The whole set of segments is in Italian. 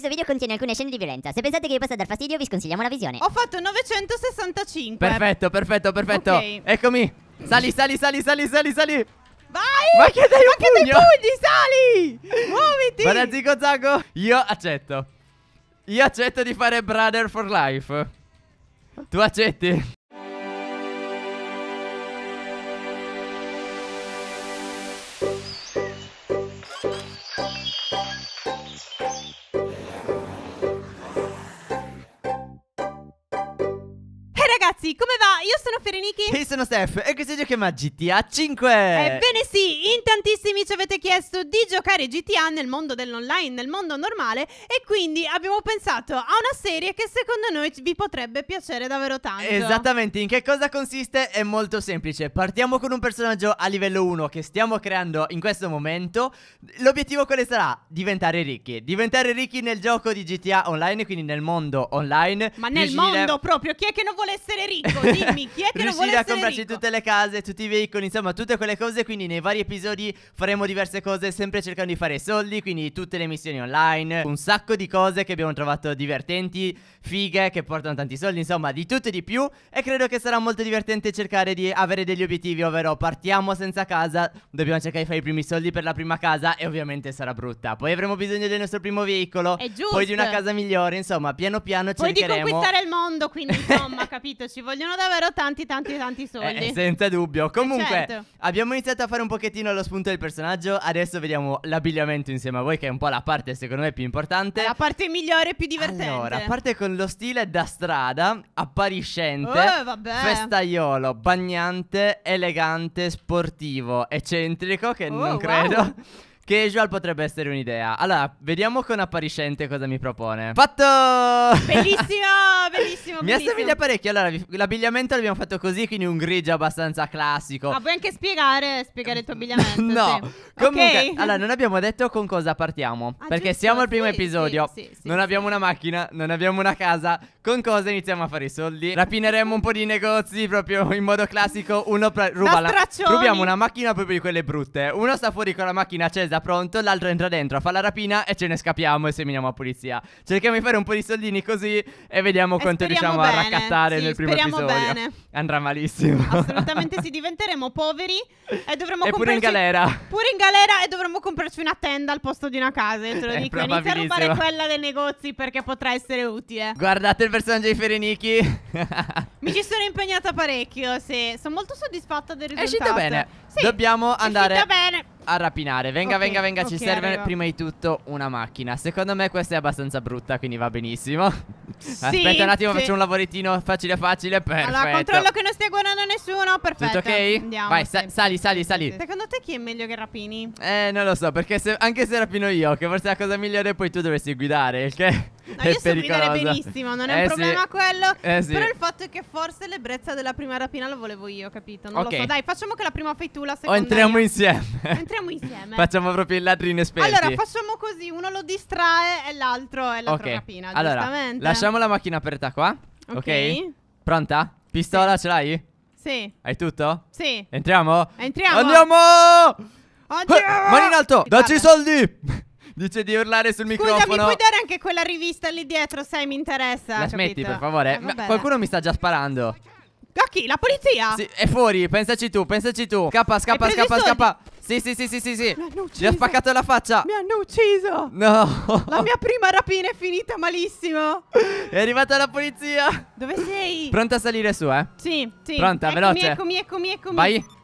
Questo video contiene alcune scene di violenza. Se pensate che vi possa dar fastidio, vi sconsigliamo la visione. Ho fatto 965. Perfetto, perfetto, perfetto. Okay. Eccomi. Sali, sali, sali, sali, sali, sali. Vai! Ma che dai un Ma pugno? Che dai pugni, sali! Muoviti! Guarda Zico Zago, io accetto. Io accetto di fare Brother for Life. Tu accetti? io sono Ferenichi. E io sono Steph. E questo giochiamo a GTA 5. Ebbene sì, in tantissimi ci avete chiesto di giocare GTA nel mondo dell'online, nel mondo normale. E quindi abbiamo pensato a una serie che secondo noi vi potrebbe piacere davvero tanto. Esattamente. In che cosa consiste? È molto semplice. Partiamo con un personaggio a livello 1 che stiamo creando in questo momento. L'obiettivo quale sarà? Diventare ricchi. Diventare ricchi nel gioco di GTA Online, quindi nel mondo online. Ma nel mondo proprio. Chi è che non vuole essere ricco? Dimmi. Ditemi riuscire a comprarci ricco? tutte le case, tutti i veicoli, insomma, tutte quelle cose. Quindi nei vari episodi faremo diverse cose, sempre cercando di fare soldi. Quindi tutte le missioni online, un sacco di cose che abbiamo trovato divertenti, fighe, che portano tanti soldi, insomma, di tutto e di più. E credo che sarà molto divertente cercare di avere degli obiettivi, ovvero partiamo senza casa, dobbiamo cercare di fare i primi soldi per la prima casa e ovviamente sarà brutta. Poi avremo bisogno del nostro primo veicolo, È giusto. poi di una casa migliore, insomma, piano piano poi cercheremo. Poi di conquistare il mondo, quindi insomma, capito, ci vogliono davvero però tanti, tanti, tanti eh, soldi. Eh, senza dubbio. Eh, Comunque, certo. abbiamo iniziato a fare un pochettino lo spunto del personaggio. Adesso vediamo l'abbigliamento insieme a voi, che è un po' la parte, secondo me, più importante. La parte migliore e più divertente. Allora, parte con lo stile da strada, appariscente, oh, festaiolo, bagnante, elegante, sportivo, eccentrico, che oh, non credo. Wow. Casual potrebbe essere un'idea. Allora, vediamo con appariscente cosa mi propone. Fatto! Bellissimo, bellissimo. mi assomiglia parecchio. Allora, l'abbigliamento l'abbiamo fatto così, quindi un grigio abbastanza classico. Ma ah, puoi anche spiegare, spiegare il tuo abbigliamento. no, sì. comunque, Ok. allora, non abbiamo detto con cosa partiamo. Ah, perché giusto, siamo al primo sì, episodio. sì, sì, non sì. abbiamo una macchina, non abbiamo una casa. Con cosa iniziamo a fare i soldi? Rapineremo un po' di negozi proprio in modo classico. Uno pra- ruba la- straccioni. rubiamo una macchina proprio di quelle brutte. Uno sta fuori con la macchina accesa era pronto, l'altro entra dentro, fa la rapina e ce ne scappiamo e seminiamo a pulizia. Cerchiamo di fare un po' di soldini così e vediamo e quanto riusciamo bene. a raccattare sì, nel primo episodio. Bene. Andrà malissimo. Assolutamente sì, diventeremo poveri e dovremo e pure in galera. Pure in galera e dovremo comprarci una tenda al posto di una casa, te lo È eh, dico. Inizia a rubare quella dei negozi perché potrà essere utile. Guardate il personaggio di Ferenichi. Mi ci sono impegnata parecchio, sì. Sono molto soddisfatta del risultato. È uscita bene. Sì, Dobbiamo andare... È uscito bene a rapinare Venga, okay, venga, venga, ci okay, serve arrivo. prima di tutto una macchina Secondo me questa è abbastanza brutta, quindi va benissimo sì, Aspetta un attimo, sì. faccio un lavorettino facile facile, perfetto Allora, controllo che non stia guardando nessuno, perfetto Tutto ok? Andiamo, Vai, sa sali, sali, sali Secondo te chi è meglio che rapini? Eh, non lo so, perché se, anche se rapino io, che forse è la cosa migliore Poi tu dovresti guidare, il che... No, io so guidare benissimo, non è eh un problema quello. Eh sì. Però il fatto è che forse l'ebbrezza della prima rapina lo volevo io, capito? Non okay. lo so. Dai, facciamo che la prima fai tu, la seconda. O entriamo io. insieme. Entriamo insieme. facciamo proprio il ladro inesperto. Allora, facciamo così: uno lo distrae e l'altro è la okay. rapina. Allora, lasciamo la macchina aperta qua. Ok. okay. Pronta? Pistola sì. ce l'hai? Sì. Hai tutto? Sì. Entriamo? Entriamo. Andiamo! Andiamo! Eh, mani in alto! Dacci i soldi! Dice di urlare sul microfono. Scusa, mi puoi dare anche quella rivista lì dietro, sai, mi interessa. La smetti, per favore. Eh, qualcuno mi sta già sparando. A chi? La polizia? Sì, è fuori, pensaci tu, pensaci tu. Scappa, scappa, scappa, scappa. Sì, sì, sì, sì, sì, sì. Mi hanno ucciso. Gli ha spaccato la faccia. Mi hanno ucciso. No. La mia prima rapina è finita malissimo. È arrivata la polizia. Dove sei? Pronta a salire su, eh? Sì, sì. Pronta, eccomi, veloce. Eccomi, eccomi, eccomi. Vai.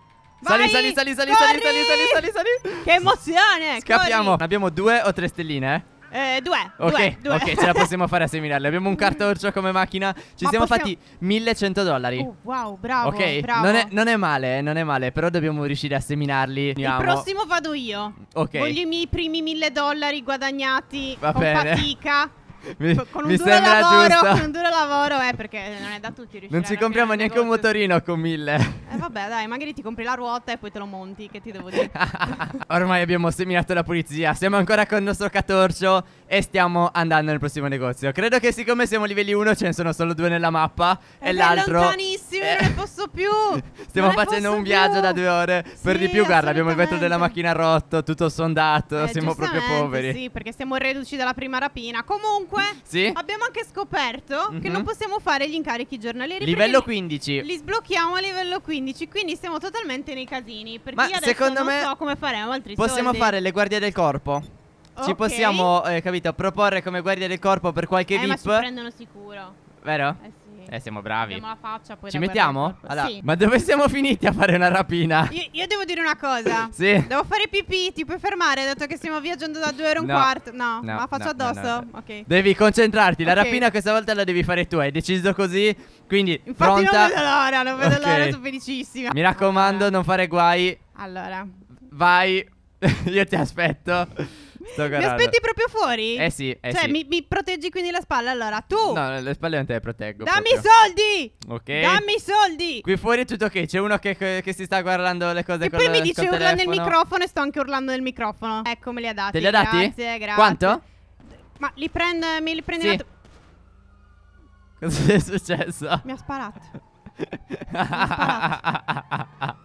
Sali, sali, sali, sali, sali, sali, sali, sali. Che emozione! Scappiamo. Corri. Abbiamo due o tre stelline, eh? eh due, Ok, due, ok, ce la possiamo fare a seminarle. Abbiamo un cartorcio come macchina. Ci Ma siamo possiamo... fatti 1100 dollari. Oh, uh, wow, bravo. Ok, bravo. Non, è, non, è, male, eh, non è male. Però dobbiamo riuscire a seminarli. Andiamo. Il prossimo vado io. Ok. Voglio i miei primi 1000 dollari guadagnati Va con bene. fatica. mi, con un mi duro lavoro, giusto. con un duro lavoro, eh, perché non è da tutti riuscire Non ci compriamo neanche un motorino con mille. Eh vabbè, dai, magari ti compri la ruota e poi te lo monti, che ti devo dire. Ormai abbiamo seminato la pulizia, siamo ancora con il nostro catorcio e stiamo andando nel prossimo negozio. Credo che siccome siamo livelli 1 ce ne sono solo due nella mappa e, e eh l'altro... lontanissimi, eh, non ne eh. posso più! Stiamo facendo un viaggio più. da due ore. Sì, per di più, guarda, abbiamo il vetro della macchina rotto, tutto sondato, eh, siamo proprio poveri. Sì, perché siamo reduci dalla prima rapina. Comunque, sì? abbiamo anche scoperto mm -hmm. che mhm non mm-hmm. possiamo fare gli incarichi giornalieri. Livello 15. Li sblocchiamo a livello 15, quindi siamo totalmente nei casini. Perché Ma io adesso secondo non me so come faremo altri Possiamo soldi. fare le guardie del corpo. Ci okay. possiamo, eh, capito, proporre come guardia del corpo per qualche eh, VIP. Ma ci prendono sicuro. Vero? Eh sì. Eh, siamo bravi. Abbiamo la faccia, poi Ci mettiamo? Allora, sì. Ma dove siamo finiti a fare una rapina? Io, io devo dire una cosa. sì. Devo fare pipì, ti puoi fermare, dato che stiamo viaggiando da due ore e un no. quarto. No, no, ma faccio no, addosso. Ok. Devi concentrarti, la okay. rapina questa volta la devi fare tu, hai deciso così. Quindi, Infatti pronta. non vedo l'ora, non vedo okay. l'ora, sono felicissima. Mi raccomando, allora. non fare guai. Allora. Vai, io ti aspetto. Mi aspetti proprio fuori? Eh sì, eh Cioè, sì. Mi, mi, proteggi quindi la spalla, allora tu... No, le spalle non te le proteggo Dammi i soldi! Ok? Dammi i soldi! Qui fuori è tutto ok, c'è uno che, che, che, si sta guardando le cose che E poi mi dice urla nel microfono e sto anche urlando nel microfono Ecco, me li ha dati Te li ha dati? Grazie, grazie Quanto? Ma li prendo, me li prendi sì. Cosa è successo? Mi ha sparato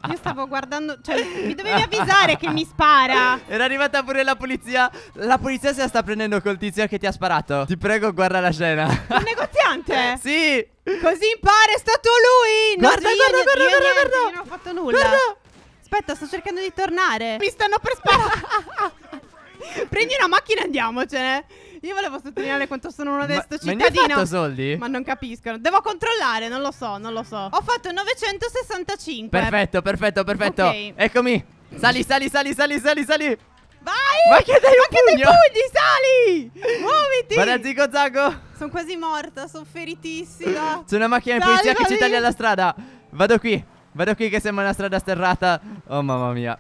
io stavo guardando, cioè, mi dovevi avvisare che mi spara. Era arrivata pure la polizia. La polizia se la sta prendendo col tizio che ti ha sparato. Ti prego, guarda la scena. Il negoziante? sì. Così impara, è stato lui. Non guarda, cioè, io, guarda, io, guarda, io, guarda, niente, guarda. Io non ho fatto nulla. Guarda. Aspetta, sto cercando di tornare. Mi stanno per sparare. Prendi una macchina e andiamocene. Io volevo sottolineare quanto sono uno onesto ma, cittadino. Ma hai fatto soldi? Ma non capiscono. Devo controllare, non lo so, non lo so. Ho fatto 965. Perfetto, perfetto, perfetto. Okay. Eccomi. Sali, sali, sali, sali, sali, sali. Vai! Ma che dai un Ma pugno! pugni, sali! Muoviti! Guarda Zico Zago! Sono quasi morta, sono feritissima. C'è una macchina di polizia che ci taglia la strada. Vado qui, vado qui che sembra una strada sterrata. Oh mamma mia.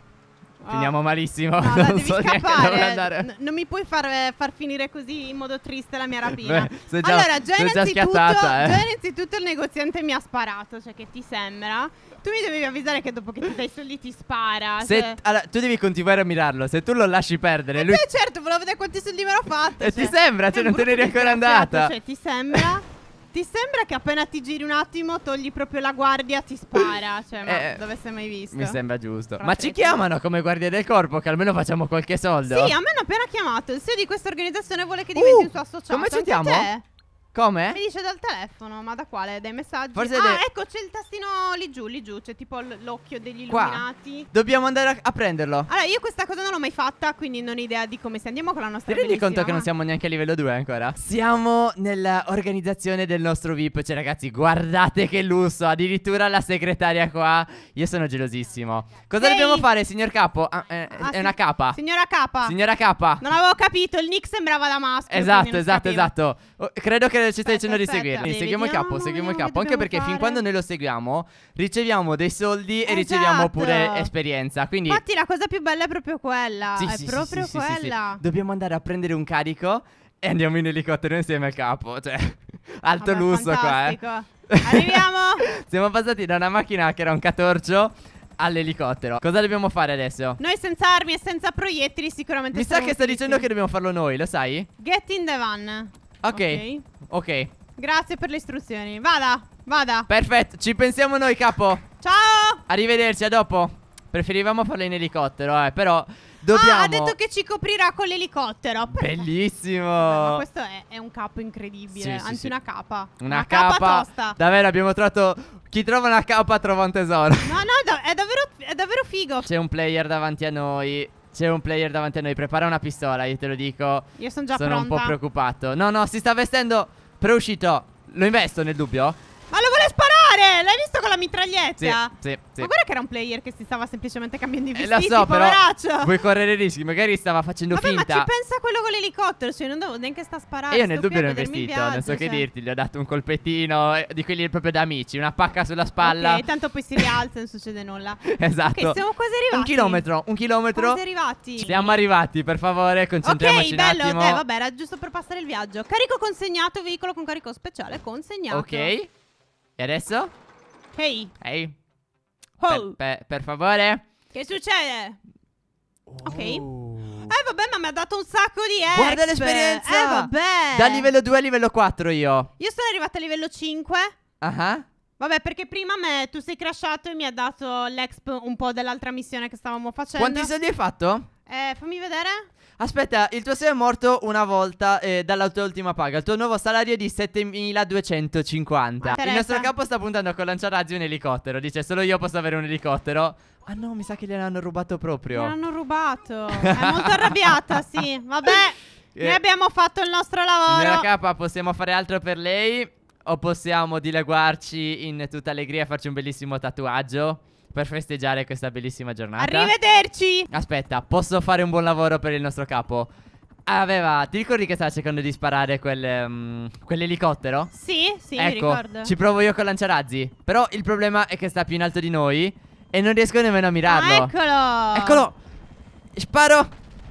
Finiamo ah. malissimo. No, non so neanche dove andare. N- non mi puoi far, eh, far, finire così in modo triste la mia rapina. Beh, già, allora, già innanzitutto, eh. già innanzitutto il negoziante mi ha sparato. Cioè, che ti sembra? Tu mi devi avvisare che dopo che ti dai soldi ti spara. Se, cioè allora, tu devi continuare a mirarlo. Se tu lo lasci perdere, eh lui. Eh, certo, volevo vedere quanti soldi mi ero fatto. E eh, cioè. ti sembra? Cioè, non te ne eri ancora andata. Cioè, ti sembra? Ti sembra che appena ti giri un attimo togli proprio la guardia, ti spara? Eh, cioè, ma eh, dove sei mai visto? Mi sembra giusto. Profezia. Ma ci chiamano come guardia del corpo, che almeno facciamo qualche soldo. Sì, a me hanno appena chiamato. Il CEO di questa organizzazione vuole che diventi uh, un suo associato. Come ci chiamo? Come? Mi dice dal telefono, ma da quale? Dai messaggi. Forse ah, de- ecco, c'è il tastino lì giù, lì giù, c'è tipo l- l'occhio degli Qua. illuminati. Dobbiamo andare a, a, prenderlo. Allora, io questa cosa non l'ho mai fatta, quindi non ho idea di come se andiamo con la nostra Ti rendi conto ma... che non siamo neanche a livello 2 ancora? Siamo nell'organizzazione del nostro VIP, cioè ragazzi, guardate che lusso, addirittura la segretaria qua. Io sono gelosissimo. Cosa Sei... dobbiamo fare, signor capo? Ah, eh, ah, è si... una capa. Signora capa. Signora capa. Non avevo capito, il nick sembrava da maschio. Esatto, esatto, esatto. Oh, credo che ci stai dicendo di seguirmi. seguiamo il capo, seguiamo il capo. Anche perché fare. fin quando noi lo seguiamo, riceviamo dei soldi esatto. e riceviamo esatto. pure esperienza. Quindi... Infatti, la cosa più bella è proprio quella. Sì, è sì, proprio sì, quella. Dobbiamo andare a prendere un carico e andiamo in elicottero insieme al capo. Cioè, alto Vabbè, lusso fantastico. qua. Eh. Arriviamo. Siamo passati da una macchina che era un catorcio all'elicottero. Cosa dobbiamo fare adesso? Noi senza armi e senza proiettili sicuramente Mi sa che sta dicendo che dobbiamo farlo noi, lo sai? Get in the van. Ok. Ok. Grazie per le istruzioni. Vada, vada. Perfetto, ci pensiamo noi, capo. Ciao. Arrivederci, a dopo. Preferivamo farlo in elicottero, eh, però dobbiamo... Ah, ha detto che ci coprirà con l'elicottero. Bellissimo. Vabbè, ma questo è, è, un capo incredibile, sì, anzi sì, una capa. Una, una capa, capa tosta. Davvero, abbiamo trovato... Chi trova una capa trova un tesoro. No, no, è davvero, è davvero figo. C'è un player davanti a noi c'è un player davanti a noi, prepara una pistola, io te lo dico. Io sono già sono pronta. Sono un po' preoccupato. No, no, si sta vestendo preuscito. Lo investo nel dubbio? Ma lo volevo mitraglietta? Sì, sì, sì. Ma guarda che era un player che si stava semplicemente cambiando i vestiti, eh, lo so, poveraccio. Però vuoi correre rischi, magari stava facendo Vabbè, finta. Ma ci pensa quello con l'elicottero, cioè non devo neanche sta sparando. io nel dubbio ero investito, non so cioè. che dirti, gli ho dato un colpettino eh, di quelli proprio da amici, una pacca sulla spalla. Ok, tanto poi si rialza e non succede nulla. esatto. Ok, siamo quasi arrivati. Un chilometro, un chilometro. Quasi arrivati. siamo arrivati, per favore, concentriamoci Ok, bello, un attimo. eh, vabbè, era giusto per passare il viaggio. Carico consegnato, veicolo con carico speciale consegnato. Ok. E adesso? Ehi. Ehi. Oh. Per, per, per, favore. Che succede? Oh. Ok. Eh vabbè ma mi ha dato un sacco di exp Guarda l'esperienza Eh vabbè Da livello 2 a livello 4 io Io sono arrivata a livello 5 Ah uh -huh. Vabbè, perché prima me, tu sei crashato e mi ha dato l'exp un po' dell'altra missione che stavamo facendo. Quanti soldi hai fatto? Eh, fammi vedere. Aspetta, il tuo SEO è morto una volta eh, dalla tua ultima paga. Il tuo nuovo salario è di 7250. Il nostro capo sta puntando a collanciare razzi un elicottero. Dice solo io posso avere un elicottero. Ah no, mi sa che gliel'hanno rubato proprio. Gliel'hanno rubato. è molto arrabbiata, sì. Vabbè. Eh, noi abbiamo fatto il nostro lavoro. Signora capa, possiamo fare altro per lei? O possiamo dileguarci in tutta allegria e farci un bellissimo tatuaggio? per festeggiare questa bellissima giornata. Arrivederci! Aspetta, posso fare un buon lavoro per il nostro capo? Aveva, ti ricordi che stava cercando di sparare quel, um, quell'elicottero? Sì, sì, ecco, ricordo. Ci provo io con lanciarazzi. Però il problema è che sta più in alto di noi e non riesco nemmeno a mirarlo. Ah, eccolo! Eccolo! Sparo!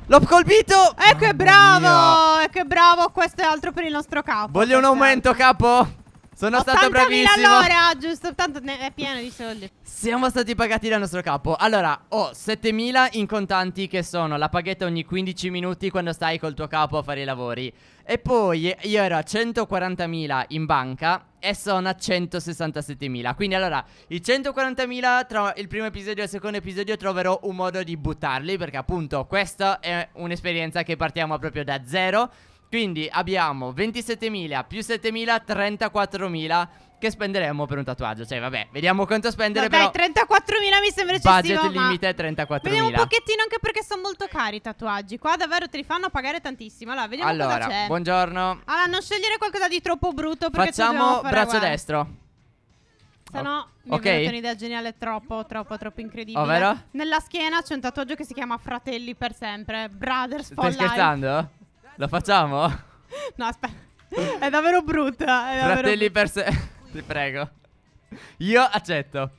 L'ho colpito! Ecco, è bravo! Ecco, è bravo! Questo è altro per il nostro capo. Voglio un aumento, capo! Sono stato bravissimo. all'ora, giusto, tanto è pieno di soldi. Siamo stati pagati dal nostro capo. Allora, ho 7000 in contanti che sono la paghetta ogni 15 minuti quando stai col tuo capo a fare i lavori. E poi io ero a 140.000 in banca e sono a 167.000. Quindi allora, i 140.000 tra il primo episodio e il secondo episodio troverò un modo di buttarli perché appunto questa è un'esperienza che partiamo proprio da zero. Quindi abbiamo 27.000 più 7.000, 34.000 che spenderemo per un tatuaggio. Cioè, vabbè, vediamo quanto spendere. Vabbè, però 34.000 mi sembra eccessivo. Budget limite 34.000. Vediamo un pochettino anche perché sono molto cari i tatuaggi. Qua davvero te li fanno pagare tantissimo. Allora, vediamo allora, cosa c'è. buongiorno. Allora, non scegliere qualcosa di troppo brutto perché Facciamo fare, braccio guarda. destro. Se no, mi okay. è un'idea geniale troppo, troppo, troppo incredibile. Ovvero? Nella schiena c'è un tatuaggio che si chiama Fratelli per sempre. Brothers for Stai Life. Stai scherzando? La facciamo? No, aspetta. È davvero brutta. È davvero Fratelli per se. Ti prego. Io accetto.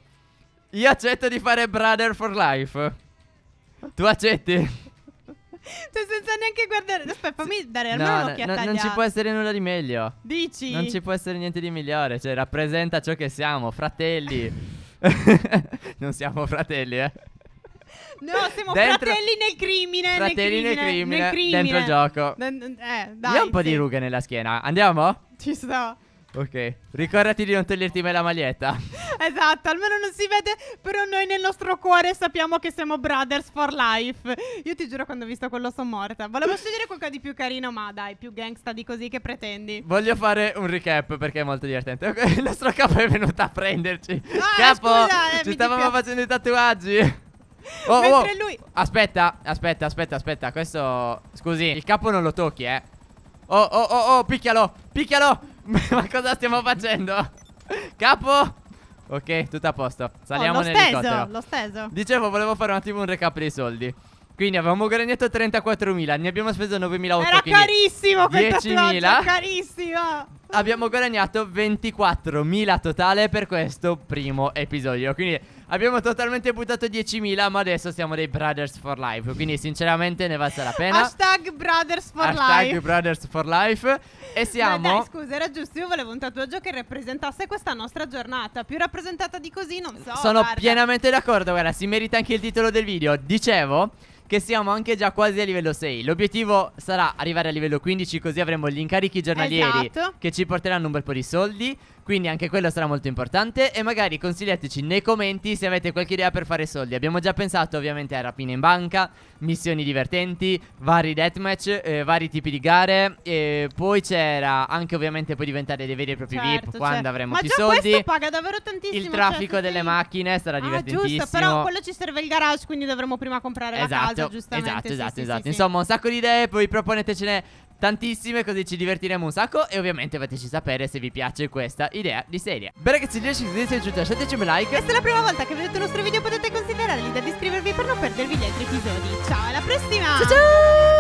Io accetto di fare Brother for Life. Tu accetti? Cioè, senza neanche guardare. Aspetta, fammi dare almeno no, un'occhiata. No, non ci può essere nulla di meglio. Dici? Non ci può essere niente di migliore. Cioè, rappresenta ciò che siamo, fratelli. non siamo fratelli, eh. No, siamo Dentro- fratelli nel crimine. Fratelli nel crimine, nel crimine. dentro il gioco. Den- eh, dai. Io ho un po' sì. di rughe nella schiena. Andiamo? Ci sto. Ok, ricordati di non toglierti mai la maglietta. Esatto, almeno non si vede, però noi nel nostro cuore sappiamo che siamo brothers for life. Io ti giuro quando ho visto quello sono morta. Volevo scegliere qualcosa di più carino, ma dai, più gangsta di così che pretendi. Voglio fare un recap perché è molto divertente. Il nostro capo è venuto a prenderci. Ah, capo, scusa, eh, ci stavamo dispiace. facendo i tatuaggi. Oh, Mentre oh. lui Aspetta, aspetta, aspetta, aspetta Questo... Scusi, il capo non lo tocchi, eh Oh, oh, oh, oh, picchialo Picchialo Ma cosa stiamo facendo? Capo Ok, tutto a posto Saliamo oh, nell'elicottero L'ho steso l'ho steso Dicevo, volevo fare un attimo un recap dei soldi quindi avevamo guadagnato 34.000, ne abbiamo speso 9.800. Era carissimo questa 10.000. carissima abbiamo guadagnato 24.000 totale per questo primo episodio. Quindi abbiamo totalmente buttato 10.000, ma adesso siamo dei Brothers for Life. Quindi sinceramente ne valsa la pena. Hashtag Brothers for Hashtag Life. Brothers for Life. E siamo... Dai, scusa, era giusto, io volevo un tatuaggio che rappresentasse questa nostra giornata. Più rappresentata di così non so. Sono guarda. pienamente d'accordo, guarda, si merita anche il titolo del video. Dicevo che siamo anche già quasi a livello 6. L'obiettivo sarà arrivare a livello 15 così avremo gli incarichi giornalieri esatto. che ci porteranno un bel po' di soldi. Quindi anche quello sarà molto importante E magari consigliateci nei commenti se avete qualche idea per fare soldi Abbiamo già pensato ovviamente a rapine in banca Missioni divertenti Vari deathmatch eh, Vari tipi di gare E poi c'era anche ovviamente poi diventare dei veri e propri certo, VIP certo. Quando cioè, avremo Ma più soldi Ma paga davvero tantissimo Il traffico certo, delle sì. macchine sarà ah, divertentissimo giusto Però quello ci serve il garage Quindi dovremo prima comprare esatto, la casa giustamente Esatto, sì, esatto, sì, esatto Insomma un sacco di idee Poi proponetecene tantissime così ci divertiremo un sacco e ovviamente fateci sapere se vi piace questa idea di serie. Bene ragazzi, se vi è piaciuta lasciateci un like. Questa è la prima volta che vedete il nostro video potete considerare l'idea di iscrivervi per non perdervi gli altri episodi. Ciao, alla prossima! Ciao ciao!